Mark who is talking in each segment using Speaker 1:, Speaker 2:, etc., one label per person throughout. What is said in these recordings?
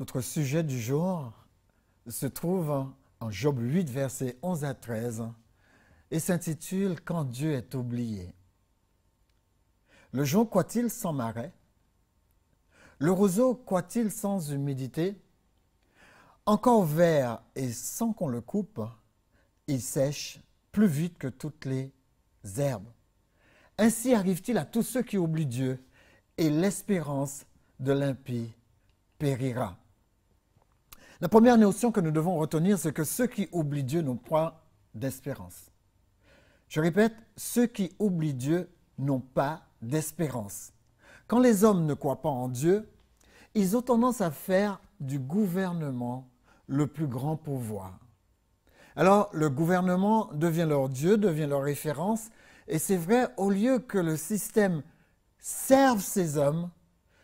Speaker 1: Notre sujet du jour se trouve en Job 8, versets 11 à 13 et s'intitule Quand Dieu est oublié. Le jonc quoi il sans marais Le roseau quoi il sans humidité Encore vert et sans qu'on le coupe, il sèche plus vite que toutes les herbes. Ainsi arrive-t-il à tous ceux qui oublient Dieu et l'espérance de l'impie périra. La première notion que nous devons retenir, c'est que ceux qui oublient Dieu n'ont point d'espérance. Je répète, ceux qui oublient Dieu n'ont pas d'espérance. Quand les hommes ne croient pas en Dieu, ils ont tendance à faire du gouvernement le plus grand pouvoir. Alors le gouvernement devient leur Dieu, devient leur référence, et c'est vrai, au lieu que le système serve ces hommes,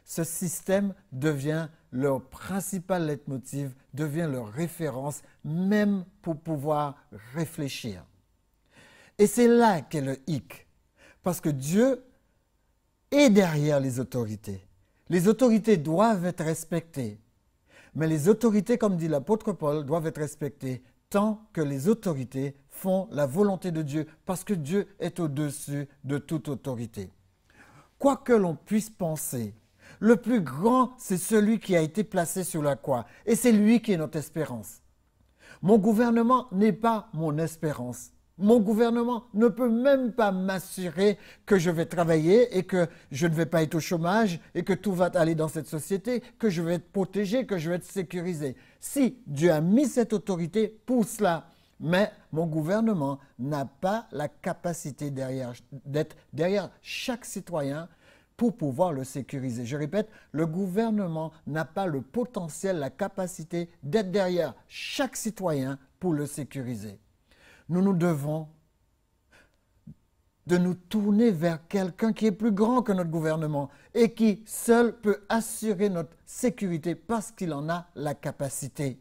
Speaker 1: ce système devient leur principal leitmotiv, devient leur référence, même pour pouvoir réfléchir. Et c'est là qu'est le hic, parce que Dieu est derrière les autorités. Les autorités doivent être respectées, mais les autorités, comme dit l'apôtre Paul, doivent être respectées tant que les autorités font la volonté de Dieu, parce que Dieu est au-dessus de toute autorité. Quoi que l'on puisse penser le plus grand, c'est celui qui a été placé sur la croix. Et c'est lui qui est notre espérance. Mon gouvernement n'est pas mon espérance. Mon gouvernement ne peut même pas m'assurer que je vais travailler et que je ne vais pas être au chômage et que tout va aller dans cette société, que je vais être protégé, que je vais être sécurisé. Si Dieu a mis cette autorité pour cela, mais mon gouvernement n'a pas la capacité d'être derrière chaque citoyen pour pouvoir le sécuriser. Je répète, le gouvernement n'a pas le potentiel, la capacité d'être derrière chaque citoyen pour le sécuriser. Nous nous devons de nous tourner vers quelqu'un qui est plus grand que notre gouvernement et qui seul peut assurer notre sécurité parce qu'il en a la capacité.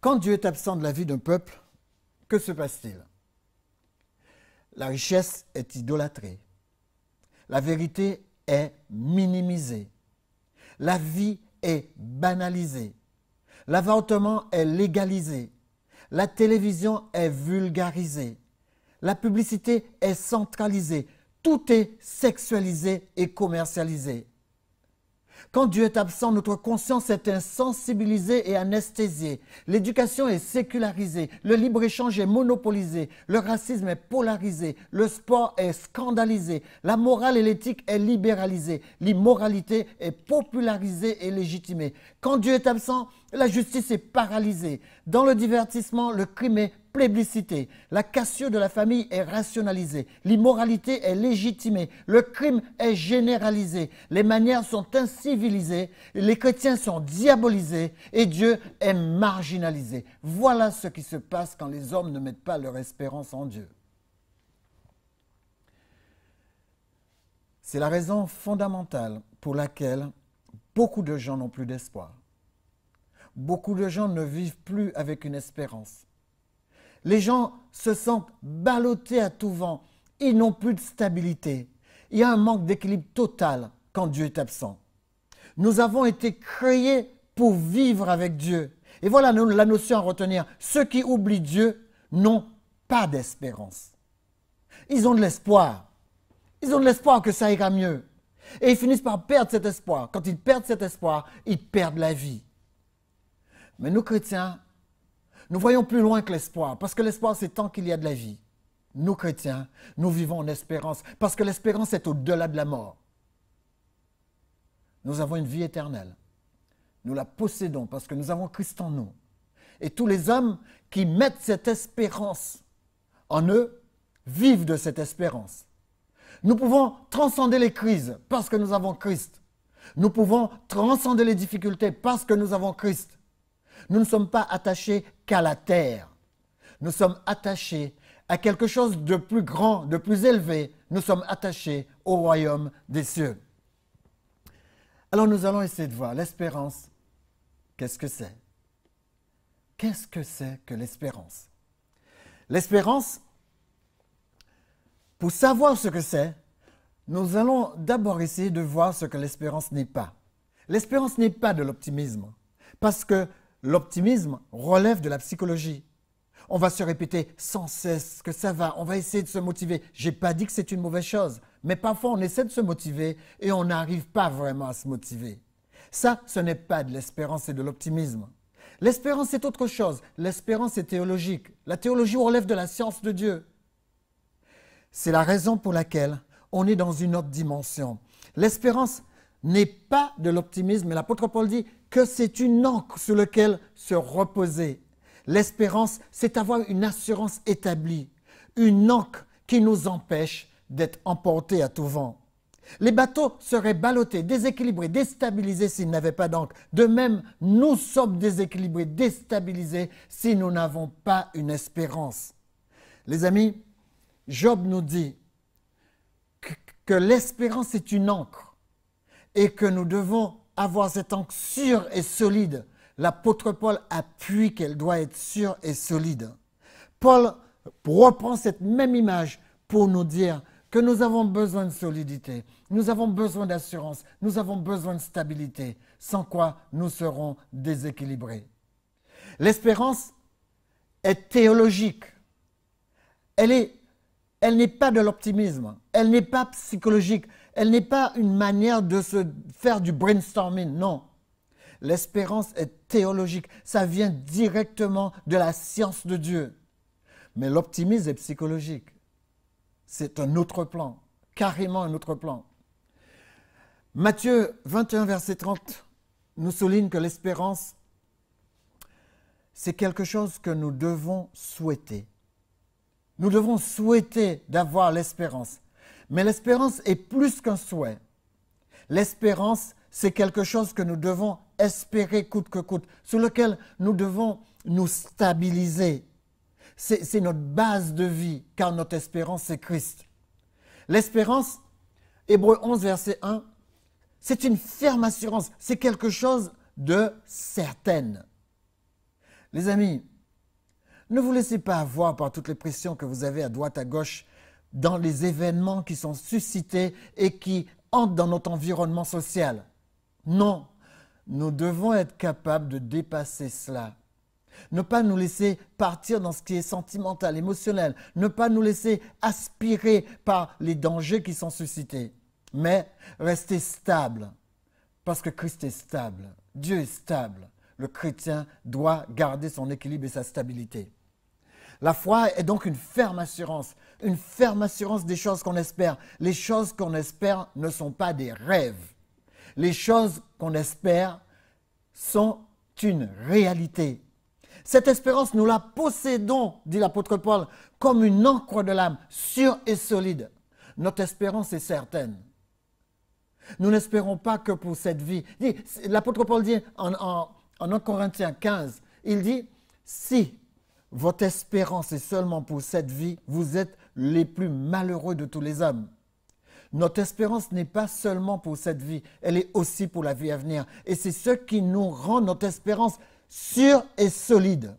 Speaker 1: Quand Dieu est absent de la vie d'un peuple, que se passe-t-il La richesse est idolâtrée. La vérité est minimisée. La vie est banalisée. L'avortement est légalisé. La télévision est vulgarisée. La publicité est centralisée. Tout est sexualisé et commercialisé. Quand Dieu est absent, notre conscience est insensibilisée et anesthésiée. L'éducation est sécularisée, le libre-échange est monopolisé, le racisme est polarisé, le sport est scandalisé, la morale et l'éthique est libéralisée, l'immoralité est popularisée et légitimée. Quand Dieu est absent, la justice est paralysée. Dans le divertissement, le crime est plébiscité. La cassure de la famille est rationalisée. L'immoralité est légitimée. Le crime est généralisé. Les manières sont incivilisées. Les chrétiens sont diabolisés. Et Dieu est marginalisé. Voilà ce qui se passe quand les hommes ne mettent pas leur espérance en Dieu. C'est la raison fondamentale pour laquelle beaucoup de gens n'ont plus d'espoir. Beaucoup de gens ne vivent plus avec une espérance. Les gens se sentent ballottés à tout vent. Ils n'ont plus de stabilité. Il y a un manque d'équilibre total quand Dieu est absent. Nous avons été créés pour vivre avec Dieu. Et voilà la notion à retenir. Ceux qui oublient Dieu n'ont pas d'espérance. Ils ont de l'espoir. Ils ont de l'espoir que ça ira mieux. Et ils finissent par perdre cet espoir. Quand ils perdent cet espoir, ils perdent la vie. Mais nous, chrétiens, nous voyons plus loin que l'espoir, parce que l'espoir, c'est tant qu'il y a de la vie. Nous, chrétiens, nous vivons en espérance, parce que l'espérance est au-delà de la mort. Nous avons une vie éternelle. Nous la possédons parce que nous avons Christ en nous. Et tous les hommes qui mettent cette espérance en eux vivent de cette espérance. Nous pouvons transcender les crises parce que nous avons Christ. Nous pouvons transcender les difficultés parce que nous avons Christ. Nous ne sommes pas attachés qu'à la terre. Nous sommes attachés à quelque chose de plus grand, de plus élevé. Nous sommes attachés au royaume des cieux. Alors nous allons essayer de voir l'espérance. Qu'est-ce que c'est Qu'est-ce que c'est que l'espérance L'espérance, pour savoir ce que c'est, nous allons d'abord essayer de voir ce que l'espérance n'est pas. L'espérance n'est pas de l'optimisme, parce que L'optimisme relève de la psychologie. On va se répéter sans cesse que ça va, on va essayer de se motiver. J'ai pas dit que c'est une mauvaise chose, mais parfois on essaie de se motiver et on n'arrive pas vraiment à se motiver. Ça, ce n'est pas de l'espérance et de l'optimisme. L'espérance est autre chose. L'espérance est théologique. La théologie relève de la science de Dieu. C'est la raison pour laquelle on est dans une autre dimension. L'espérance n'est pas de l'optimisme. L'apôtre Paul dit, que c'est une encre sur laquelle se reposer. L'espérance, c'est avoir une assurance établie, une encre qui nous empêche d'être emportés à tout vent. Les bateaux seraient ballottés, déséquilibrés, déstabilisés s'ils n'avaient pas d'encre. De même, nous sommes déséquilibrés, déstabilisés si nous n'avons pas une espérance. Les amis, Job nous dit que l'espérance est une encre et que nous devons avoir cette ancre sûre et solide. L'apôtre Paul appuie qu'elle doit être sûre et solide. Paul reprend cette même image pour nous dire que nous avons besoin de solidité, nous avons besoin d'assurance, nous avons besoin de stabilité, sans quoi nous serons déséquilibrés. L'espérance est théologique. Elle est elle n'est pas de l'optimisme, elle n'est pas psychologique, elle n'est pas une manière de se faire du brainstorming, non. L'espérance est théologique, ça vient directement de la science de Dieu. Mais l'optimisme est psychologique. C'est un autre plan, carrément un autre plan. Matthieu 21, verset 30 nous souligne que l'espérance, c'est quelque chose que nous devons souhaiter. Nous devons souhaiter d'avoir l'espérance. Mais l'espérance est plus qu'un souhait. L'espérance, c'est quelque chose que nous devons espérer coûte que coûte, sur lequel nous devons nous stabiliser. C'est notre base de vie, car notre espérance, c'est Christ. L'espérance, Hébreu 11, verset 1, c'est une ferme assurance, c'est quelque chose de certaine. Les amis, ne vous laissez pas avoir par toutes les pressions que vous avez à droite, à gauche, dans les événements qui sont suscités et qui entrent dans notre environnement social. Non, nous devons être capables de dépasser cela. Ne pas nous laisser partir dans ce qui est sentimental, émotionnel. Ne pas nous laisser aspirer par les dangers qui sont suscités. Mais rester stable. Parce que Christ est stable. Dieu est stable. Le chrétien doit garder son équilibre et sa stabilité. La foi est donc une ferme assurance, une ferme assurance des choses qu'on espère. Les choses qu'on espère ne sont pas des rêves. Les choses qu'on espère sont une réalité. Cette espérance, nous la possédons, dit l'apôtre Paul, comme une encre de l'âme, sûre et solide. Notre espérance est certaine. Nous n'espérons pas que pour cette vie. L'apôtre Paul dit en, en 1 Corinthiens 15, il dit, si votre espérance est seulement pour cette vie, vous êtes les plus malheureux de tous les hommes. Notre espérance n'est pas seulement pour cette vie, elle est aussi pour la vie à venir. Et c'est ce qui nous rend notre espérance sûre et solide.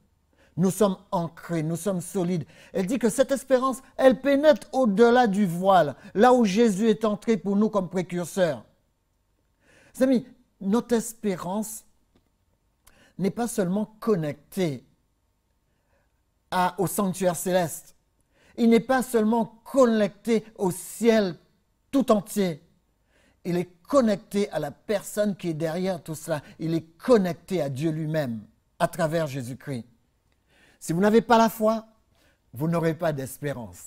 Speaker 1: Nous sommes ancrés, nous sommes solides. Elle dit que cette espérance, elle pénètre au-delà du voile, là où Jésus est entré pour nous comme précurseur. amis, notre espérance n'est pas seulement connectée au sanctuaire céleste. Il n'est pas seulement connecté au ciel tout entier, il est connecté à la personne qui est derrière tout cela. Il est connecté à Dieu lui-même à travers Jésus-Christ. Si vous n'avez pas la foi, vous n'aurez pas d'espérance.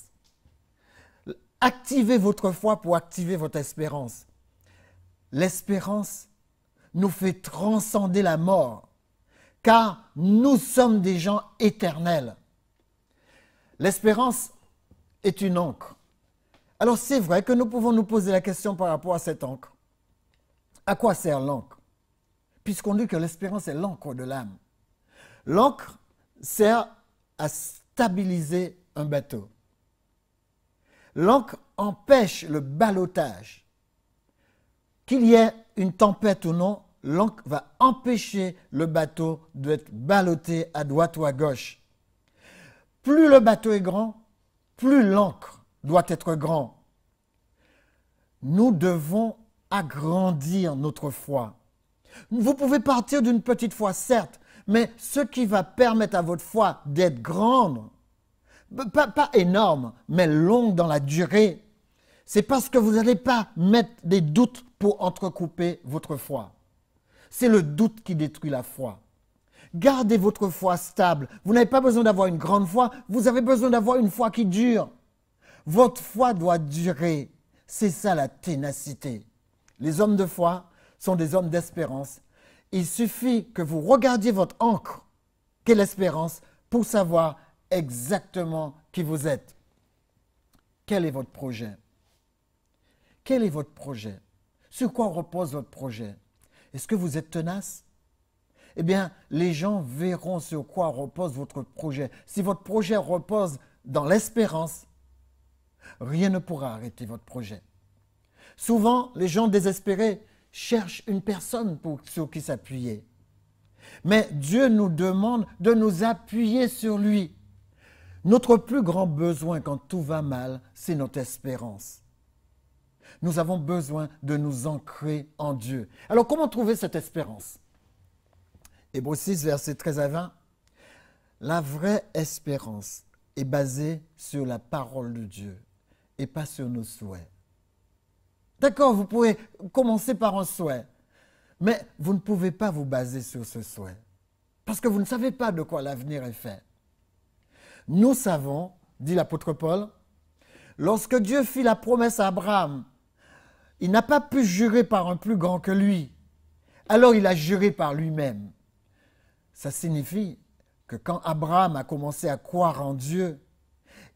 Speaker 1: Activez votre foi pour activer votre espérance. L'espérance nous fait transcender la mort, car nous sommes des gens éternels. L'espérance est une encre. Alors c'est vrai que nous pouvons nous poser la question par rapport à cette encre. À quoi sert l'encre Puisqu'on dit que l'espérance est l'encre de l'âme. L'encre sert à stabiliser un bateau. L'encre empêche le balotage. Qu'il y ait une tempête ou non, l'encre va empêcher le bateau d'être ballotté à droite ou à gauche. Plus le bateau est grand, plus l'ancre doit être grand. Nous devons agrandir notre foi. Vous pouvez partir d'une petite foi, certes, mais ce qui va permettre à votre foi d'être grande, pas, pas, énorme, mais longue dans la durée, c'est parce que vous n'allez pas mettre des doutes pour entrecouper votre foi. C'est le doute qui détruit la foi. Gardez votre foi stable. Vous n'avez pas besoin d'avoir une grande foi, vous avez besoin d'avoir une foi qui dure. Votre foi doit durer. C'est ça la ténacité. Les hommes de foi sont des hommes d'espérance. Il suffit que vous regardiez votre encre, quelle espérance, pour savoir exactement qui vous êtes. Quel est votre projet Quel est votre projet Sur quoi repose votre projet Est-ce que vous êtes tenace eh bien, les gens verront sur quoi repose votre projet. Si votre projet repose dans l'espérance, rien ne pourra arrêter votre projet. Souvent, les gens désespérés cherchent une personne pour, sur qui s'appuyer. Mais Dieu nous demande de nous appuyer sur lui. Notre plus grand besoin quand tout va mal, c'est notre espérance. Nous avons besoin de nous ancrer en Dieu. Alors comment trouver cette espérance Hébreux 6, verset 13 à 20. La vraie espérance est basée sur la parole de Dieu et pas sur nos souhaits. D'accord, vous pouvez commencer par un souhait, mais vous ne pouvez pas vous baser sur ce souhait parce que vous ne savez pas de quoi l'avenir est fait. Nous savons, dit l'apôtre Paul, lorsque Dieu fit la promesse à Abraham, il n'a pas pu jurer par un plus grand que lui. Alors il a juré par lui-même. Ça signifie que quand Abraham a commencé à croire en Dieu,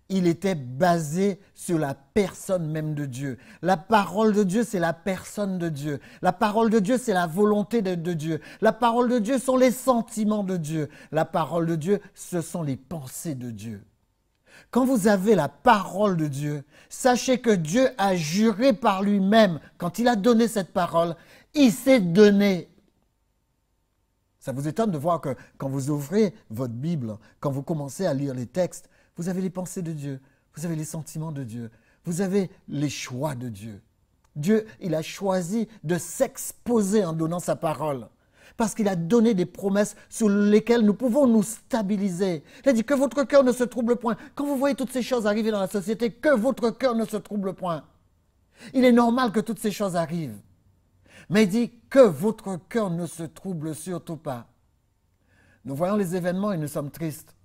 Speaker 1: il était basé sur la personne même de Dieu. La parole de Dieu, c'est la personne de Dieu. La parole de Dieu, c'est la volonté de, Dieu. La parole de Dieu sont les sentiments de Dieu. La parole de Dieu, ce sont les pensées de Dieu. Quand vous avez la parole de Dieu, sachez que Dieu a juré par lui-même, quand il a donné cette parole, il s'est donné ça vous étonne de voir que quand vous ouvrez votre Bible, quand vous commencez à lire les textes, vous avez les pensées de Dieu, vous avez les sentiments de Dieu, vous avez les choix de Dieu. Dieu, il a choisi de s'exposer en donnant sa parole. Parce qu'il a donné des promesses sur lesquelles nous pouvons nous stabiliser. Il a dit que votre cœur ne se trouble point. Quand vous voyez toutes ces choses arriver dans la société, que votre cœur ne se trouble point. Il est normal que toutes ces choses arrivent. Mais il dit que votre cœur ne se trouble surtout pas. Nous voyons les événements et nous sommes tristes.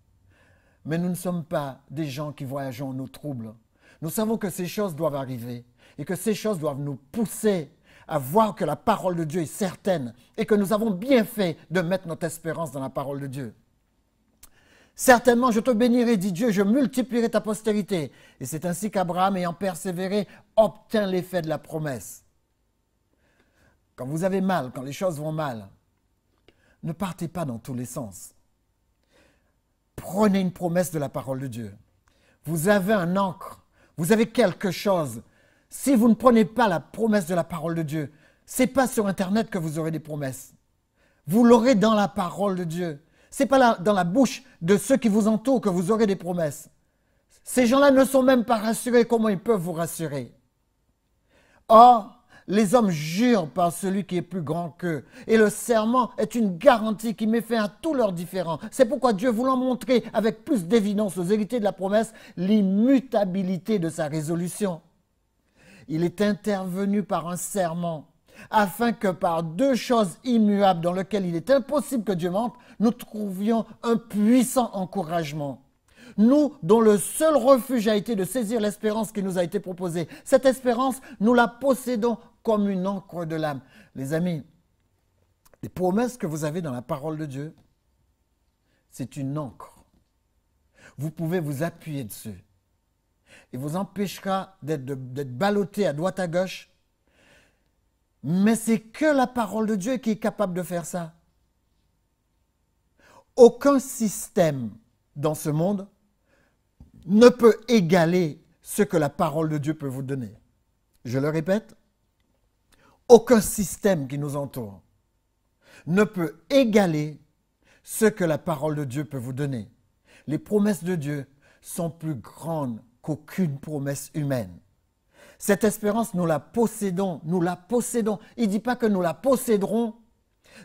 Speaker 1: Mais nous ne sommes pas des gens qui voyageons en nos troubles. Nous savons que ces choses doivent arriver et que ces choses doivent nous pousser à voir que la parole de Dieu est certaine et que nous avons bien fait de mettre notre espérance dans la parole de Dieu. Certainement, je te bénirai, dit Dieu, je multiplierai ta postérité. Et c'est ainsi qu'Abraham, ayant persévéré, obtint l'effet de la promesse quand vous avez mal, quand les choses vont mal, ne partez pas dans tous les sens. Prenez une promesse de la parole de Dieu. Vous avez un encre, vous avez quelque chose. Si vous ne prenez pas la promesse de la parole de Dieu, c'est pas sur Internet que vous aurez des promesses. Vous l'aurez dans la parole de Dieu. Ce n'est pas dans la bouche de ceux qui vous entourent que vous aurez des promesses. Ces gens-là ne sont même pas rassurés. Comment ils peuvent vous rassurer Or, les hommes jurent par celui qui est plus grand qu'eux. Et le serment est une garantie qui met fin à tous leurs différends. C'est pourquoi Dieu, voulant montrer avec plus d'évidence aux héritiers de la promesse l'immutabilité de sa résolution, il est intervenu par un serment afin que par deux choses immuables dans lesquelles il est impossible que Dieu mente, nous trouvions un puissant encouragement nous dont le seul refuge a été de saisir l'espérance qui nous a été proposée. Cette espérance, nous la possédons comme une encre de l'âme. Les amis, les promesses que vous avez dans la parole de Dieu, c'est une encre. Vous pouvez vous appuyer dessus. Il vous empêchera d'être ballotté à droite à gauche. Mais c'est que la parole de Dieu qui est capable de faire ça. Aucun système dans ce monde ne peut égaler ce que la parole de Dieu peut vous donner. Je le répète, aucun système qui nous entoure ne peut égaler ce que la parole de Dieu peut vous donner. Les promesses de Dieu sont plus grandes qu'aucune promesse humaine. Cette espérance, nous la possédons, nous la possédons. Il ne dit pas que nous la posséderons.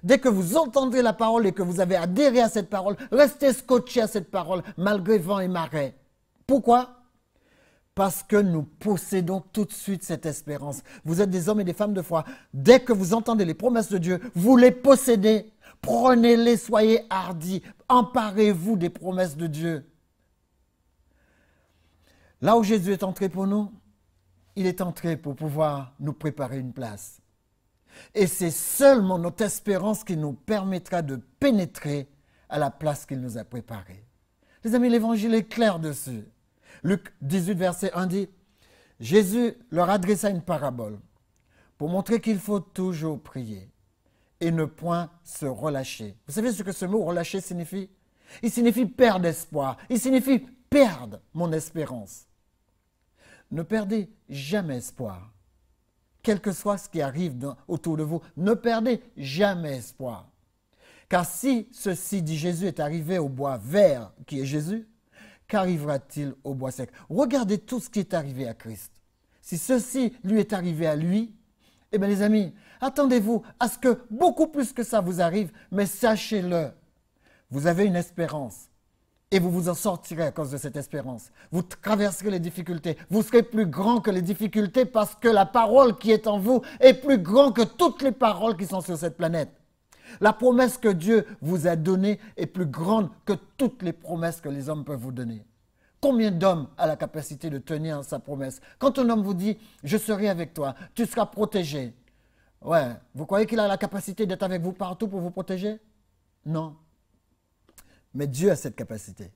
Speaker 1: Dès que vous entendrez la parole et que vous avez adhéré à cette parole, restez scotché à cette parole malgré vent et marais. Pourquoi parce que nous possédons tout de suite cette espérance. Vous êtes des hommes et des femmes de foi. Dès que vous entendez les promesses de Dieu, vous les possédez. Prenez-les, soyez hardis. Emparez-vous des promesses de Dieu. Là où Jésus est entré pour nous, il est entré pour pouvoir nous préparer une place. Et c'est seulement notre espérance qui nous permettra de pénétrer à la place qu'il nous a préparée. Les amis, l'évangile est clair dessus. Luc 18, verset 1 dit, Jésus leur adressa une parabole pour montrer qu'il faut toujours prier et ne point se relâcher. Vous savez ce que ce mot relâcher signifie Il signifie perdre espoir, il signifie perdre mon espérance. Ne perdez jamais espoir, quel que soit ce qui arrive autour de vous. Ne perdez jamais espoir. Car si ceci, dit Jésus, est arrivé au bois vert qui est Jésus, qu'arrivera-t-il au bois sec Regardez tout ce qui est arrivé à Christ. Si ceci lui est arrivé à lui, eh bien les amis, attendez-vous à ce que beaucoup plus que ça vous arrive, mais sachez-le, vous avez une espérance. Et vous vous en sortirez à cause de cette espérance. Vous traverserez les difficultés. Vous serez plus grand que les difficultés parce que la parole qui est en vous est plus grande que toutes les paroles qui sont sur cette planète. La promesse que Dieu vous a donnée est plus grande que toutes les promesses que les hommes peuvent vous donner. Combien d'hommes a la capacité de tenir sa promesse Quand un homme vous dit ⁇ Je serai avec toi, tu seras protégé ⁇ ouais, vous croyez qu'il a la capacité d'être avec vous partout pour vous protéger Non. Mais Dieu a cette capacité.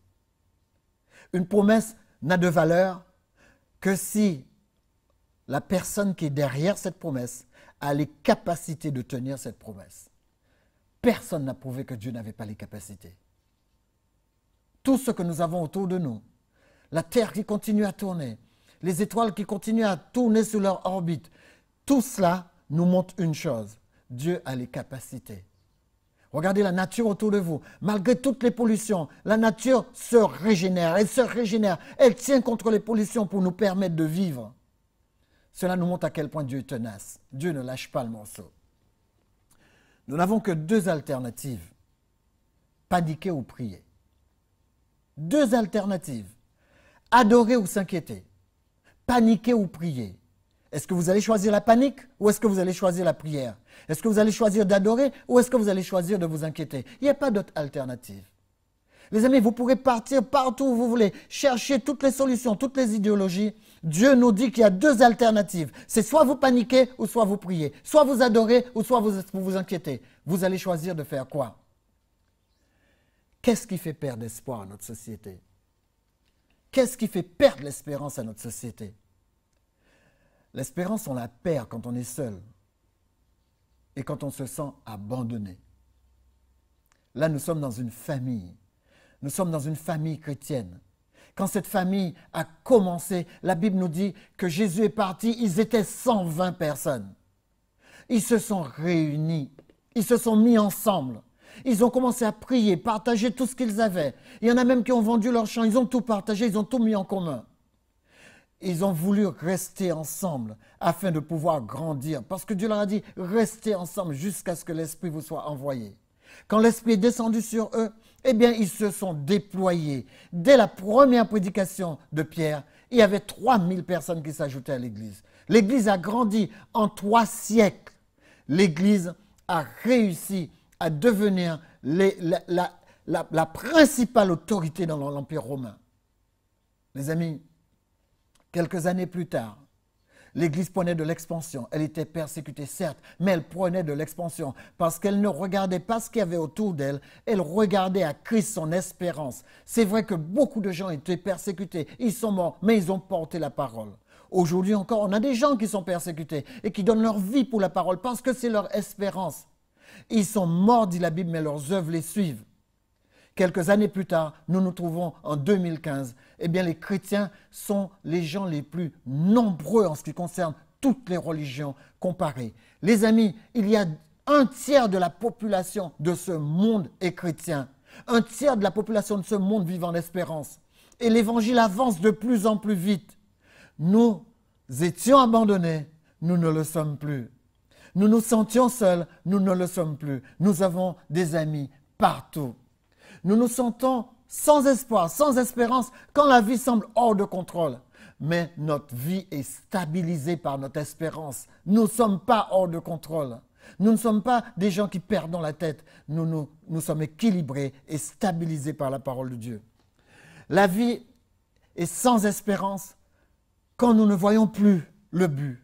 Speaker 1: Une promesse n'a de valeur que si la personne qui est derrière cette promesse a les capacités de tenir cette promesse. Personne n'a prouvé que Dieu n'avait pas les capacités. Tout ce que nous avons autour de nous, la Terre qui continue à tourner, les étoiles qui continuent à tourner sous leur orbite, tout cela nous montre une chose, Dieu a les capacités. Regardez la nature autour de vous. Malgré toutes les pollutions, la nature se régénère. Elle se régénère. Elle tient contre les pollutions pour nous permettre de vivre. Cela nous montre à quel point Dieu est tenace. Dieu ne lâche pas le morceau. Nous n'avons que deux alternatives. Paniquer ou prier. Deux alternatives. Adorer ou s'inquiéter. Paniquer ou prier. Est-ce que vous allez choisir la panique ou est-ce que vous allez choisir la prière Est-ce que vous allez choisir d'adorer ou est-ce que vous allez choisir de vous inquiéter Il n'y a pas d'autre alternative. Les amis, vous pourrez partir partout où vous voulez, chercher toutes les solutions, toutes les idéologies. Dieu nous dit qu'il y a deux alternatives. C'est soit vous paniquez ou soit vous priez. Soit vous adorez ou soit vous vous, inquiétez. Vous allez choisir de faire quoi Qu'est-ce qui fait perdre espoir à notre société Qu'est-ce qui fait perdre l'espérance à notre société L'espérance, on la perd quand on est seul et quand on se sent abandonné. Là, nous sommes dans une famille nous sommes dans une famille chrétienne. Quand cette famille a commencé, la Bible nous dit que Jésus est parti, ils étaient 120 personnes. Ils se sont réunis, ils se sont mis ensemble. Ils ont commencé à prier, partager tout ce qu'ils avaient. Il y en a même qui ont vendu leurs champs, ils ont tout partagé, ils ont tout mis en commun. Ils ont voulu rester ensemble afin de pouvoir grandir. Parce que Dieu leur a dit, restez ensemble jusqu'à ce que l'Esprit vous soit envoyé. Quand l'Esprit est descendu sur eux, eh bien, ils se sont déployés. Dès la première prédication de Pierre, il y avait 3000 personnes qui s'ajoutaient à l'Église. L'Église a grandi en trois siècles. L'Église a réussi à devenir la, la principale autorité dans l'Empire romain. Mes amis, quelques années plus tard, L'Église prenait de l'expansion. Elle était persécutée, certes, mais elle prenait de l'expansion parce qu'elle ne regardait pas ce qu'il y avait autour d'elle. Elle regardait à Christ son espérance. C'est vrai que beaucoup de gens étaient persécutés. Ils sont morts, mais ils ont porté la parole. Aujourd'hui encore, on a des gens qui sont persécutés et qui donnent leur vie pour la parole parce que c'est leur espérance. Ils sont morts, dit la Bible, mais leurs œuvres les suivent quelques années plus tard, nous nous trouvons en 2015, eh bien les chrétiens sont les gens les plus nombreux en ce qui concerne toutes les religions comparées. Les amis, il y a un tiers de la population de ce monde est chrétien. Un tiers de la population de ce monde vit en espérance. Et l'évangile avance de plus en plus vite. Nous étions abandonnés, nous ne le sommes plus. Nous nous sentions seuls, nous ne le sommes plus. Nous avons des amis partout. Nous nous sentons sans espoir, sans espérance, quand la vie semble hors de contrôle. Mais notre vie est stabilisée par notre espérance. Nous ne sommes pas hors de contrôle. Nous ne sommes pas des gens qui perdons la tête. Nous, nous, nous sommes équilibrés et stabilisés par la parole de Dieu. La vie est sans espérance quand nous ne voyons plus le but,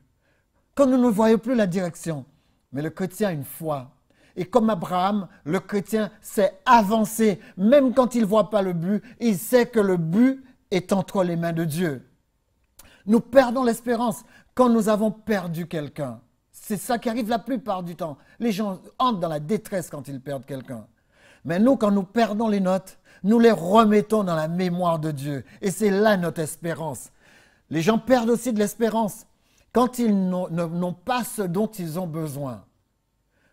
Speaker 1: quand nous ne voyons plus la direction. Mais le chrétien a une foi et comme Abraham, le chrétien sait avancer, même quand il ne voit pas le but, il sait que le but est entre les mains de Dieu. Nous perdons l'espérance quand nous avons perdu quelqu'un. C'est ça qui arrive la plupart du temps. Les gens entrent dans la détresse quand ils perdent quelqu'un. Mais nous, quand nous perdons les notes, nous les remettons dans la mémoire de Dieu. Et c'est là notre espérance. Les gens perdent aussi de l'espérance quand ils n'ont pas ce dont ils ont besoin.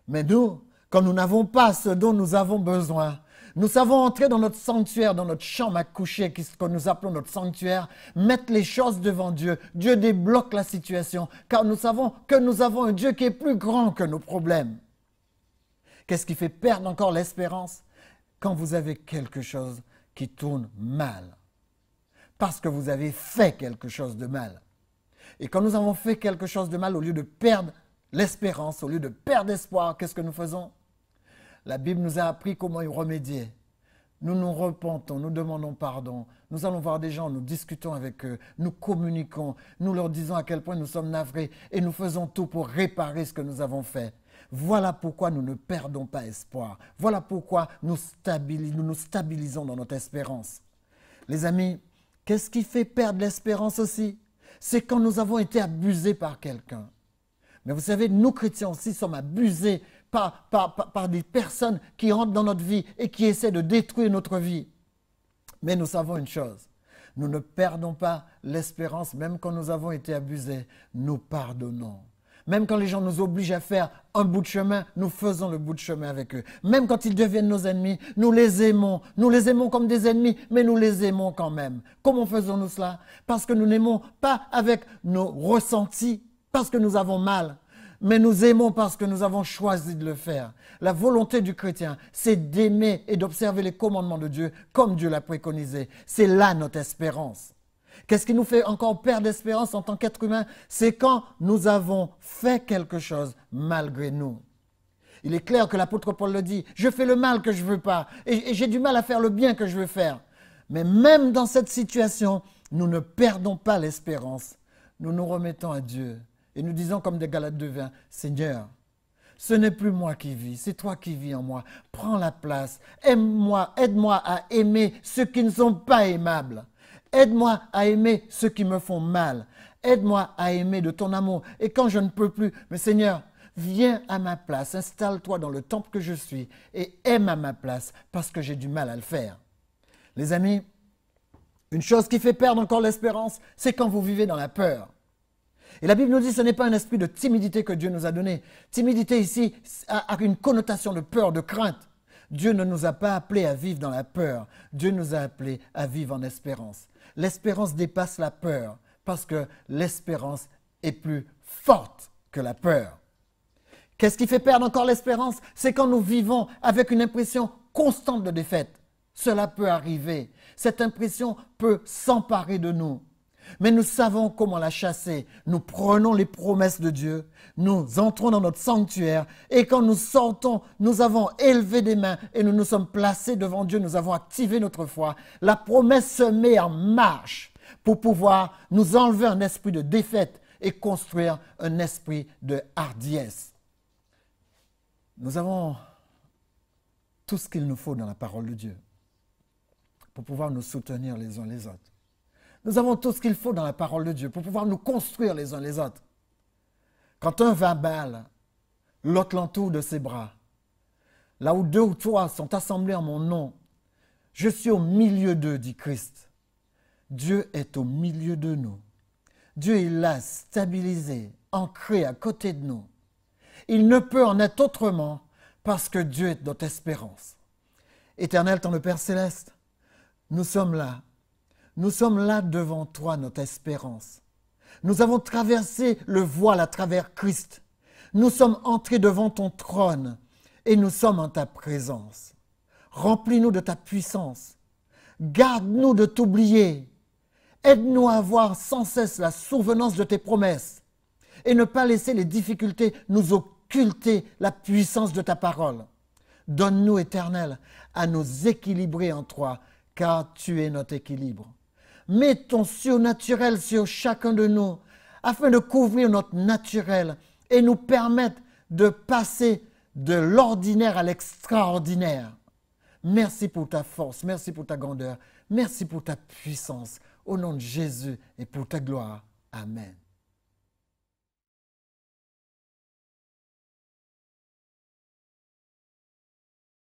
Speaker 1: Mais nous, quand nous n'avons pas ce dont nous avons besoin. Nous savons entrer dans notre sanctuaire, dans notre chambre à coucher, ce que nous appelons notre sanctuaire, mettre les choses devant Dieu. Dieu débloque la situation, car nous savons que nous avons un Dieu qui est plus grand que nos problèmes. Qu'est-ce qui fait perdre encore l'espérance Quand vous avez quelque chose qui tourne mal, parce que vous avez fait quelque chose de mal. Et quand nous avons fait quelque chose de mal, au lieu de perdre l'espérance, au lieu de perdre espoir, qu'est-ce que nous faisons La Bible nous a appris comment y remédier. Nous nous repentons, nous demandons pardon, nous allons voir des gens, nous discutons avec eux, nous communiquons, nous leur disons à quel point nous sommes navrés et nous faisons tout pour réparer ce que nous avons fait. Voilà pourquoi nous ne perdons pas espoir. Voilà pourquoi nous, nous nous stabilisons dans notre espérance. Les amis, qu'est-ce qui fait perdre l'espérance aussi C'est quand nous avons été abusés par quelqu'un. Mais vous savez, nous chrétiens aussi sommes abusés par, par, des personnes qui rentrent dans notre vie et qui essaient de détruire notre vie. Mais nous savons une chose, nous ne perdons pas l'espérance, même quand nous avons été abusés, nous pardonnons. Même quand les gens nous obligent à faire un bout de chemin, nous faisons le bout de chemin avec eux. Même quand ils deviennent nos ennemis, nous les aimons. Nous les aimons comme des ennemis, mais nous les aimons quand même. Comment faisons-nous cela Parce que nous n'aimons pas avec nos ressentis, parce que nous avons mal, mais nous aimons parce que nous avons choisi de le faire. La volonté du chrétien, c'est d'aimer et d'observer les commandements de Dieu comme Dieu l'a préconisé. C'est là notre espérance. Qu'est-ce qui nous fait encore perdre l'espérance en tant qu'être humain C'est quand nous avons fait quelque chose malgré nous. Il est clair que l'apôtre Paul le dit, je fais le mal que je ne veux pas, et j'ai du mal à faire le bien que je veux faire. Mais même dans cette situation, nous ne perdons pas l'espérance. Nous nous remettons à Dieu et nous disons comme des galates de vin, Seigneur, ce n'est plus moi qui vis, c'est toi qui vis en moi. Prends la place. Aime-moi, aide-moi à aimer ceux qui ne sont pas aimables. Aide-moi à aimer ceux qui me font mal. Aide-moi à aimer de ton amour. Et quand je ne peux plus, mais Seigneur, viens à ma place, installe-toi dans le temple que je suis et aime à ma place parce que j'ai du mal à le faire. Les amis, une chose qui fait perdre encore l'espérance, c'est quand vous vivez dans la peur. Et la Bible nous dit ce n'est pas un esprit de timidité que Dieu nous a donné. Timidité ici a une connotation de peur, de crainte. Dieu ne nous a pas appelés à vivre dans la peur. Dieu nous a appelés à vivre en espérance. L'espérance dépasse la peur parce que l'espérance est plus forte que la peur. Qu'est-ce qui fait perdre encore l'espérance C'est quand nous vivons avec une impression constante de défaite. Cela peut arriver. Cette impression peut s'emparer de nous mais nous savons comment la chasser. Nous prenons les promesses de Dieu, nous entrons dans notre sanctuaire, et quand nous sortons, nous avons élevé des mains et nous nous sommes placés devant Dieu, nous avons activé notre foi. La promesse se met en marche pour pouvoir nous enlever un esprit de défaite et construire un esprit de hardiesse. Nous avons tout ce qu'il nous faut dans la parole de Dieu pour pouvoir nous soutenir les uns les autres. Nous avons tout ce qu'il faut dans la parole de Dieu pour pouvoir nous construire les uns les autres. Quand un va balle, l'autre l'entoure de ses bras. Là où deux ou trois sont assemblés en mon nom, je suis au milieu d'eux, dit Christ. Dieu est au milieu de nous. Dieu est là, stabilisé, ancré à côté de nous. Il ne peut en être autrement parce que Dieu est notre espérance. Éternel, ton le Père céleste, nous sommes là nous sommes là devant toi, notre espérance. Nous avons traversé le voile à travers Christ. Nous sommes entrés devant ton trône et nous sommes en ta présence. Remplis-nous de ta puissance. Garde-nous de t'oublier. Aide-nous à avoir sans cesse la souvenance de tes promesses et ne pas laisser les difficultés nous occulter la puissance de ta parole. Donne-nous, Éternel, à nous équilibrer en toi, car tu es notre équilibre. Mets ton surnaturel sur chacun de nous afin de couvrir notre naturel et nous permettre de passer de l'ordinaire à l'extraordinaire. Merci pour ta force, merci pour ta grandeur, merci pour ta puissance. Au nom de Jésus et pour ta gloire. Amen.